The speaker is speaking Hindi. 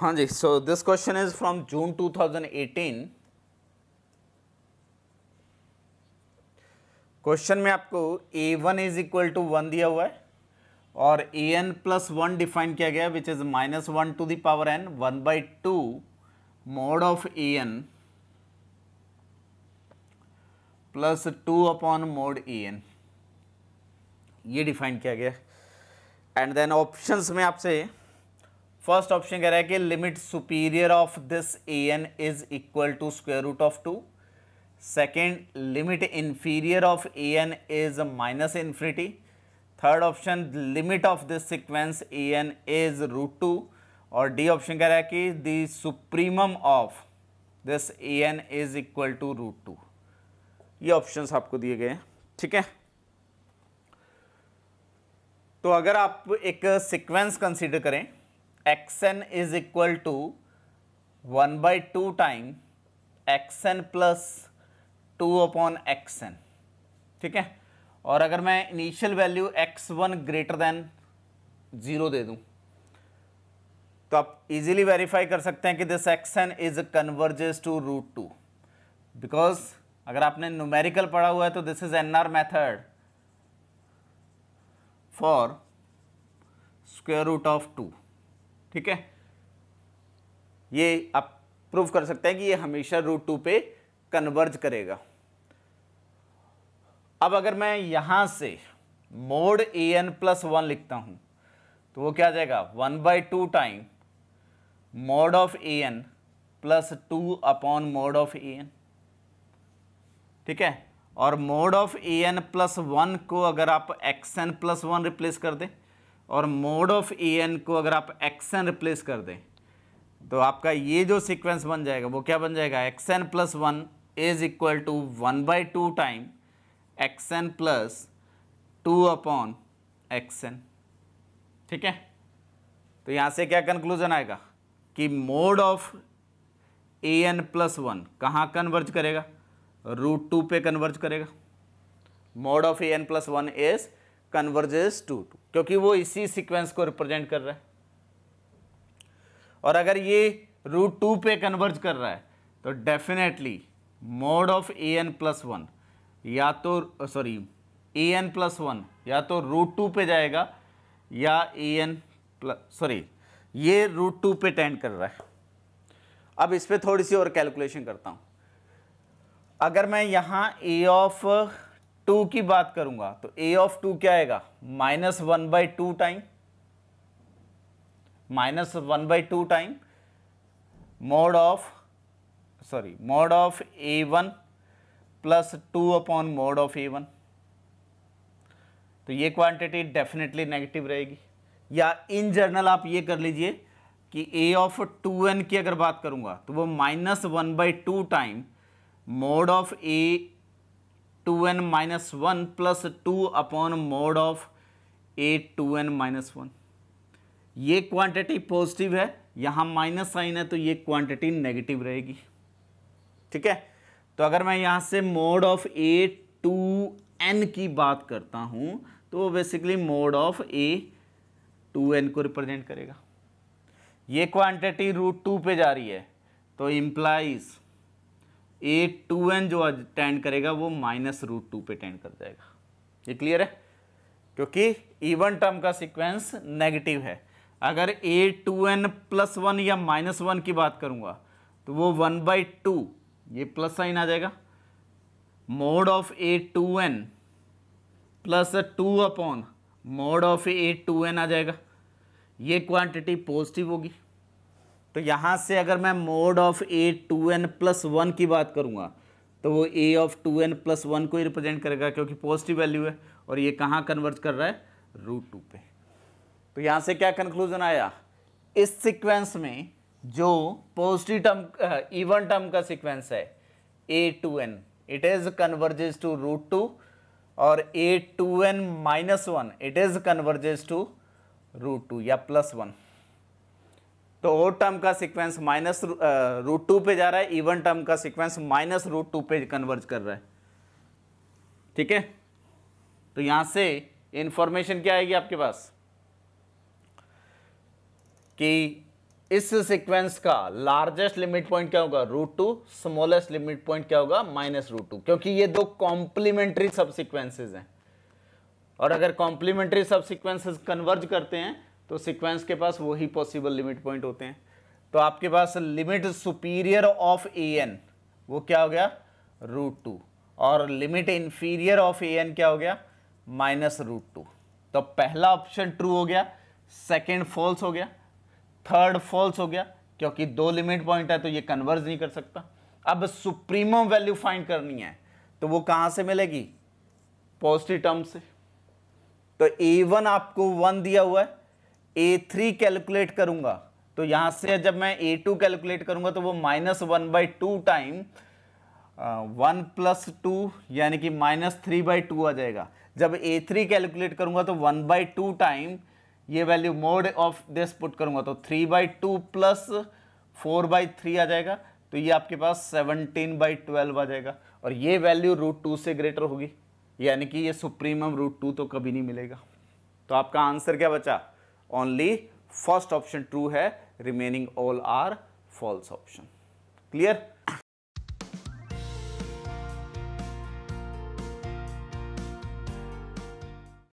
हाँ जी so this question is from June 2018 question में आपको a one is equal to one दिया हुआ है और a n plus one define किया गया which is minus one to the power n one by two mod of a n plus two upon mod a n ये डिफाइन किया गया एंड देन ऑप्शंस में आपसे फर्स्ट ऑप्शन कह रहा है कि limit superior of this a n is equal to square root of two second limit inferior of a n is minus infinity third option limit of this sequence a n is root two और डी ऑप्शन कह रहा है कि the supremum of this a n is equal to root two ये ऑप्शन आपको दिए गए हैं ठीक है तो अगर आप एक सिक्वेंस कंसीडर करें n is equal to one by two time x n plus two upon x n ठीक है और अगर मैं initial value x one greater than zero दे दूं तो आप इजीली वेरीफाई कर सकते हैं कि this x n is converges to root two because अगर आपने न्यूमेरिकल पढ़ा हुआ है तो this is N R method for square root of to ठीक है ये आप प्रूव कर सकते हैं कि ये हमेशा रूट टू पे कन्वर्ज करेगा अब अगर मैं यहां से mod a n plus one लिखता हूं तो वो क्या जाएगा one by two time mod of a n plus two upon mod of a n ठीक है और mod of a n plus one को अगर आप x n plus one replace कर दें और मोड ऑफ ए एन को अगर आप एक्स एन रिप्लेस कर दें तो आपका ये जो सीक्वेंस बन जाएगा वो क्या बन जाएगा x n plus one is equal to one by two time x n plus two upon x n ठीक है तो यहाँ से क्या कंक्लूजन आएगा कि mod of a n plus one कहाँ कन्वर्ज करेगा रूट टू पे कन्वर्ज करेगा mod of a n plus one is converges to two क्योंकि वो इसी सीक्वेंस को रिप्रेजेंट कर रहा है और अगर ये रूट टू पे कन्वर्ज कर रहा है तो definitely mod of a n plus one या तो sorry a n plus one या तो रूट टू पे जाएगा या ए एन प्लस सॉरी ये रूट टू पे टेंड कर रहा है अब इस पर थोड़ी सी और कैलकुलेशन करता हूँ अगर मैं यहाँ ए ऑफ टू की बात करूंगा तो ए ऑफ टू क्या आएगा minus one by two time minus one by two time mod of sorry mod of a one plus two upon mod of a one तो ये क्वांटिटी डेफिनेटली नेगेटिव रहेगी या इन जर्नल आप ये कर लीजिए कि ए ऑफ टू एन की अगर बात करूंगा तो वो minus one by two time mod of a two n minus one plus two upon mod of a two n minus one ये क्वांटिटी पॉजिटिव है यहाँ माइनस साइन है तो ये क्वांटिटी नेगेटिव रहेगी ठीक है तो अगर मैं यहाँ से mod of a two n की बात करता हूँ तो वो basically mod of a two n को रिप्रेजेंट करेगा ये क्वांटिटी रूट टू पे जा रही है तो इम्प्लाइज़ ए टू एन जो टेंड करेगा वो माइनस रूट टू पे टेंड कर जाएगा ये क्लियर है क्योंकि इवन टर्म का सीक्वेंस नेगेटिव है अगर a two n plus one या माइनस वन की बात करूंगा तो वो वन बाई टू ये प्लस साइन आ जाएगा mod of a two n plus two upon mod of a two n आ जाएगा ये क्वांटिटी पॉजिटिव होगी तो यहाँ से अगर मैं mod of a two n plus one की बात करूँगा तो वो a of two n plus one को ही रिप्रेजेंट करेगा क्योंकि पॉजिटिव वैल्यू है और ये कहाँ कन्वर्ट कर रहा है रूट टू पे तो यहाँ से क्या कंक्लूजन आया इस सीक्वेंस में जो पॉजिटिव टर्म इवन टर्म का सीक्वेंस है a two n it is converges to root two और a two n minus one it is converges to root two या प्लस वन तो ओड टर्म का सीक्वेंस माइनस रूट टू पे जा रहा है इवन टर्म का सीक्वेंस माइनस रूट टू पे कन्वर्ज कर रहा है ठीक है तो यहां से इंफॉर्मेशन क्या आएगी आपके पास कि इस सीक्वेंस का लार्जेस्ट लिमिट पॉइंट क्या होगा root two smallest limit point क्या होगा माइनस रूट टू क्योंकि ये दो कॉम्प्लीमेंट्री सब सिक्वेंसेज हैं और अगर कॉम्प्लीमेंट्री सब सिक्वेंसेज कन्वर्ज करते हैं तो सिक्वेंस के पास वही पॉसिबल लिमिट पॉइंट होते हैं तो आपके पास limit superior of a n वो क्या हो गया रूट टू और limit inferior of a n क्या हो गया माइनस रूट टू तो पहला ऑप्शन ट्रू हो गया सेकेंड फॉल्स हो गया थर्ड फॉल्स हो गया क्योंकि दो लिमिट पॉइंट है तो ये कन्वर्ज नहीं कर सकता अब सुप्रीमम वैल्यू फाइंड करनी है तो वो कहाँ से मिलेगी पॉजिटिव टर्म से तो ए वन आपको वन दिया हुआ है ए थ्री कैलकुलेट करूंगा तो यहां से जब मैं ए टू कैलकुलेट करूंगा तो वो minus one by two time one plus two यानी कि माइनस थ्री बाई टू आ जाएगा जब ए थ्री कैलकुलेट करूंगा तो वन बाई टू टाइम ये value mod of this put करूंगा तो three by two plus four by three आ जाएगा तो ये आपके पास सेवनटीन बाई ट्वेल्व आ जाएगा और ये वैल्यू रूट टू से ग्रेटर होगी यानी कि ये सुप्रीमम रूट टू तो कभी नहीं मिलेगा तो आपका आंसर क्या बचा ओनली फर्स्ट ऑप्शन ट्रू है remaining all are false option clear